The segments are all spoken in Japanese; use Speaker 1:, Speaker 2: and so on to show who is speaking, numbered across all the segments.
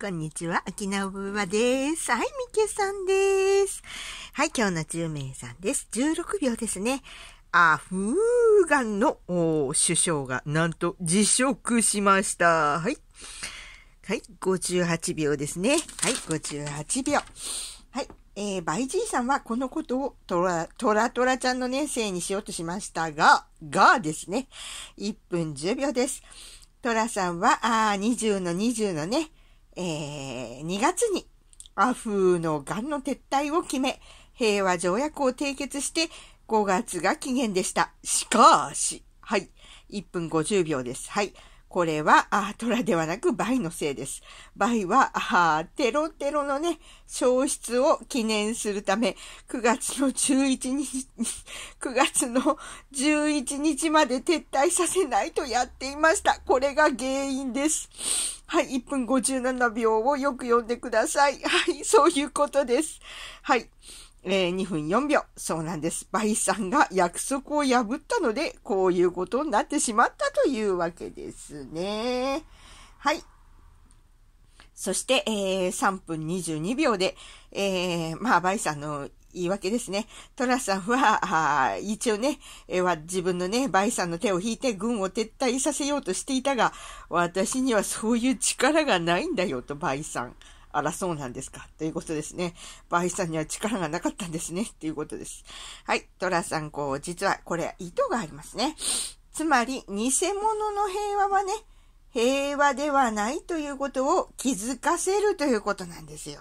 Speaker 1: こんにちは、沖縄ぶばです。はい、みけさんです。はい、今日の10名さんです。16秒ですね。アフーガンの首相がなんと辞職しました。はい。はい、58秒ですね。はい、58秒。はい。えー、バイジーさんはこのことをトラ、トラトラちゃんのね、せいにしようとしましたが、がですね。1分10秒です。トラさんは、あ20の20のね、えー、2月にアフのガンの撤退を決め、平和条約を締結して5月が期限でした。しかし、はい、1分50秒です。はい。これは、あトラではなくバイのせいです。バイは、あテロテロのね、消失を記念するため、9月の11日、9月の11日まで撤退させないとやっていました。これが原因です。はい、1分57秒をよく読んでください。はい、そういうことです。はい。えー、2分4秒。そうなんです。バイさんが約束を破ったので、こういうことになってしまったというわけですね。はい。そして、えー、3分22秒で、えー、まあ、バイさんの言い訳ですね。トラさんは、一応ね、えは自分のね、バイさんの手を引いて軍を撤退させようとしていたが、私にはそういう力がないんだよと、バイさん。あら、そうなんですか。ということですね。バイさんには力がなかったんですね。ということです。はい。トラさん、こう、実は、これ、意図がありますね。つまり、偽物の平和はね、平和ではないということを気づかせるということなんですよ。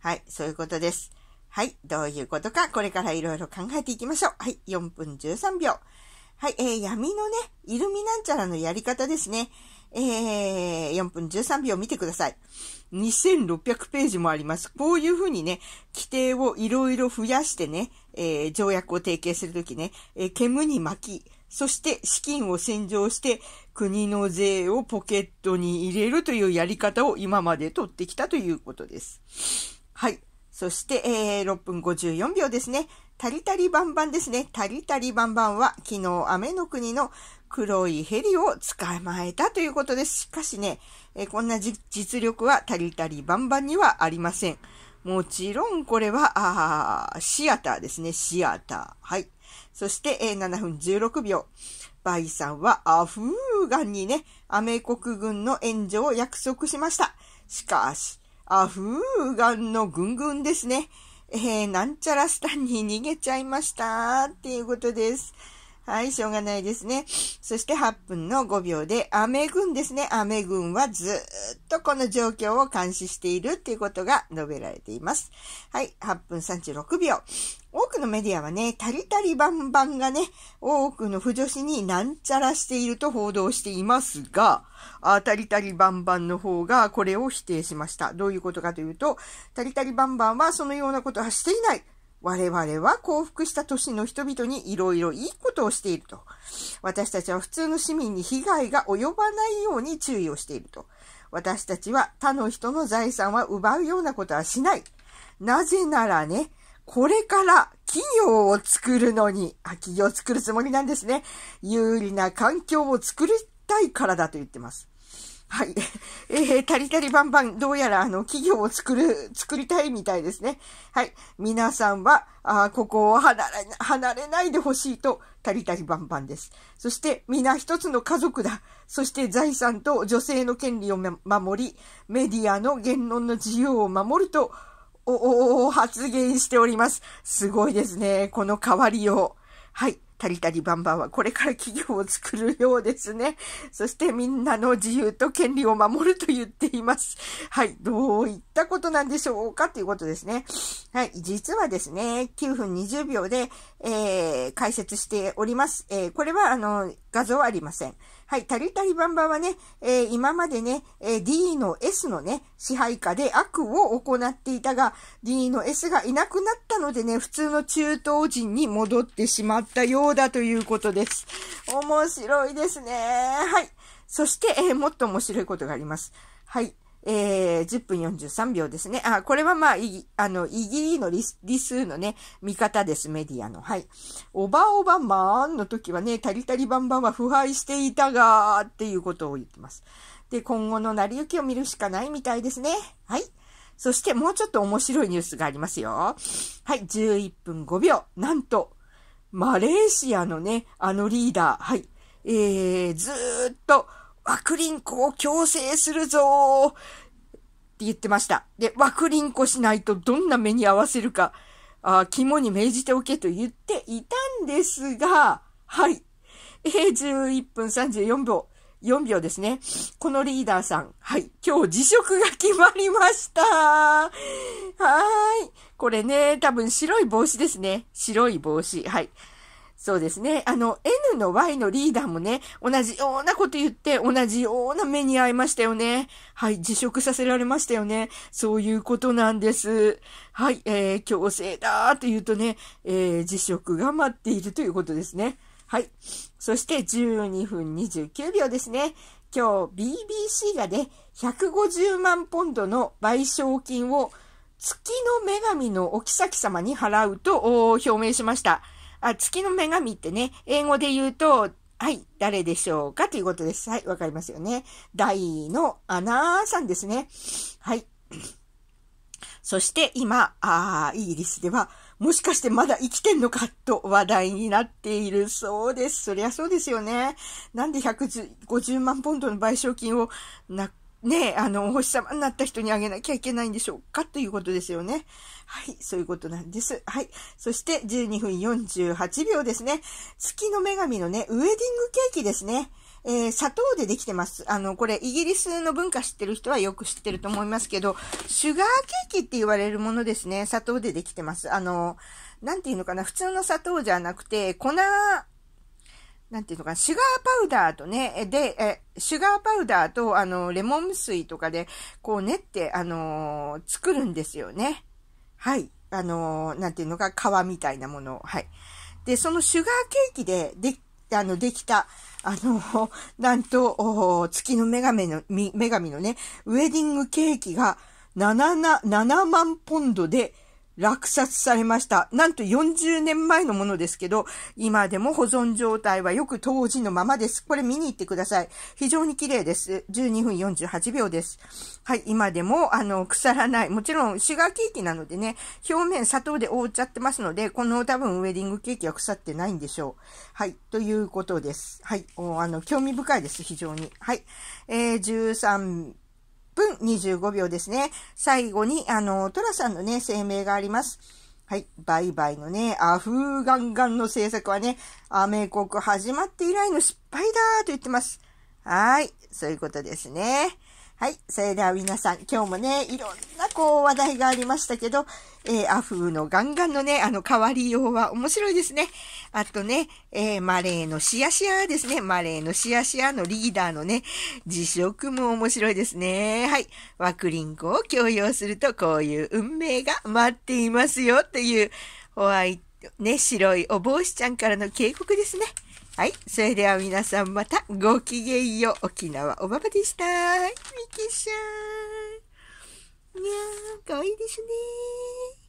Speaker 1: はい、そういうことです。はい、どういうことか、これからいろいろ考えていきましょう。はい、4分13秒。はい、えー、闇のね、イルミなんちゃらのやり方ですね。えー、4分13秒見てください。2600ページもあります。こういうふうにね、規定をいろいろ増やしてね、えー、条約を提携するときね、えー、煙に巻き、そして資金を洗浄して国の税をポケットに入れるというやり方を今まで取ってきたということです。はい。そして、えー、6分54秒ですね。タリタリバンバンですね。タリタリバンバンは昨日雨の国の黒いヘリを捕まえたということです。しかしね、えこんな実力はタリタリバンバンにはありません。もちろんこれは、あシアターですね。シアター。はい。そして、え7分16秒。バイさんはアフーガンにね、アメ国軍の援助を約束しました。しかし、アフーガンの軍軍ですね。えー、なんちゃらスタンに逃げちゃいましたっていうことです。はい、しょうがないですね。そして8分の5秒で、アメ軍ですね。アメ軍はずっとこの状況を監視しているっていうことが述べられています。はい、8分36秒。多くのメディアはね、タリタリバンバンがね、多くの不女子になんちゃらしていると報道していますが、あタリタリバンバンの方がこれを否定しました。どういうことかというと、タリタリバンバンはそのようなことはしていない。我々は降伏した都市の人々にいろいろいいことをしていると。私たちは普通の市民に被害が及ばないように注意をしていると。私たちは他の人の財産は奪うようなことはしない。なぜならね、これから企業を作るのに、企業を作るつもりなんですね。有利な環境を作りたいからだと言ってます。はい。えー、たりたりバンバン、どうやらあの、企業を作る、作りたいみたいですね。はい。皆さんは、あここを離れ、離れないでほしいと、たりたりバンバンです。そして、皆一つの家族だ。そして財産と女性の権利を守り、メディアの言論の自由を守ると、お、お、発言しております。すごいですね。この変わりよう。はい。タリタリバンバンはこれから企業を作るようですね。そしてみんなの自由と権利を守ると言っています。はい。どういったことなんでしょうかということですね。はい。実はですね、9分20秒で、えー、解説しております。えー、これは、あの、画像はありません。はい、タリタリバンバはね、えー、今までね、えー、D の S のね、支配下で悪を行っていたが、D の S がいなくなったのでね、普通の中東人に戻ってしまったようだということです。面白いですね。はい。そして、えー、もっと面白いことがあります。はい。えー、10分43秒ですね。あ、これはまあ、いあの、イギリのリス、リスのね、見方です、メディアの。はい。おばおばまーんの時はね、たりたりバンバンは腐敗していたがーっていうことを言ってます。で、今後の成り行きを見るしかないみたいですね。はい。そしてもうちょっと面白いニュースがありますよ。はい、11分5秒。なんと、マレーシアのね、あのリーダー、はい、えー、ずーっと、ワクリンコを強制するぞって言ってました。で、ワクリンコしないとどんな目に合わせるか、あ肝に銘じておけと言っていたんですが、はい。え11分34秒、4秒ですね。このリーダーさん、はい。今日辞職が決まりましたはーい。これね、多分白い帽子ですね。白い帽子。はい。そうですね。あの、N の Y のリーダーもね、同じようなこと言って、同じような目に遭いましたよね。はい、辞職させられましたよね。そういうことなんです。はい、えー、強制だと言うとね、えー、辞職が待っているということですね。はい。そして12分29秒ですね。今日 BBC がね、150万ポンドの賠償金を月の女神のお妃様に払うと表明しました。あ、月の女神ってね、英語で言うと、はい、誰でしょうかということです。はい、わかりますよね。大のアナーさんですね。はい。そして今、あイギリスでは、もしかしてまだ生きてんのかと話題になっているそうです。そりゃそうですよね。なんで150万ポンドの賠償金をなね、あの、お星様になった人にあげなきゃいけないんでしょうかということですよね。はい、そういうことなんです。はい。そして、12分48秒ですね。月の女神のね、ウェディングケーキですね。えー、砂糖でできてます。あの、これ、イギリスの文化知ってる人はよく知ってると思いますけど、シュガーケーキって言われるものですね。砂糖でできてます。あの、なんていうのかな、普通の砂糖じゃなくて、粉なんていうのか、シュガーパウダーとね、で、え、シュガーパウダーと、あの、レモン水とかで、こう練って、あのー、作るんですよね。はい。あのー、なんていうのか、皮みたいなものを。はい。で、そのシュガーケーキで、で、あの、できた、あの、なんと、月の女神の、女神のね、ウェディングケーキが、7、7万ポンドで落札されました。なんと40年前のものですけど、今でも保存状態はよく当時のままです。これ見に行ってください。非常に綺麗です。12分48秒です。はい、今でも、あの、腐らない。もちろん、シガーケーキなのでね、表面砂糖で覆っちゃってますので、この多分ウェディングケーキは腐ってないんでしょう。はい、ということです。はい、おあの、興味深いです。非常に。はい、えー、13、分25秒ですね。最後に、あの、トラさんのね、声明があります。はい。バイバイのね、アフーガンガンの制作はね、アメ国始まって以来の失敗だと言ってます。はい。そういうことですね。はい。それでは皆さん、今日もね、いろんなこう話題がありましたけど、えー、アフーのガンガンのね、あの変わりようは面白いですね。あとね、えー、マレーのシアシアですね。マレーのシアシアのリーダーのね、辞職も面白いですね。はい。ワクリンコを強要するとこういう運命が待っていますよという、ホワイト、ね、白いお帽子ちゃんからの警告ですね。はい。それでは皆さんまたごきげんよう。沖縄おばばでした。ミキシャー。にゃー、かわいいですね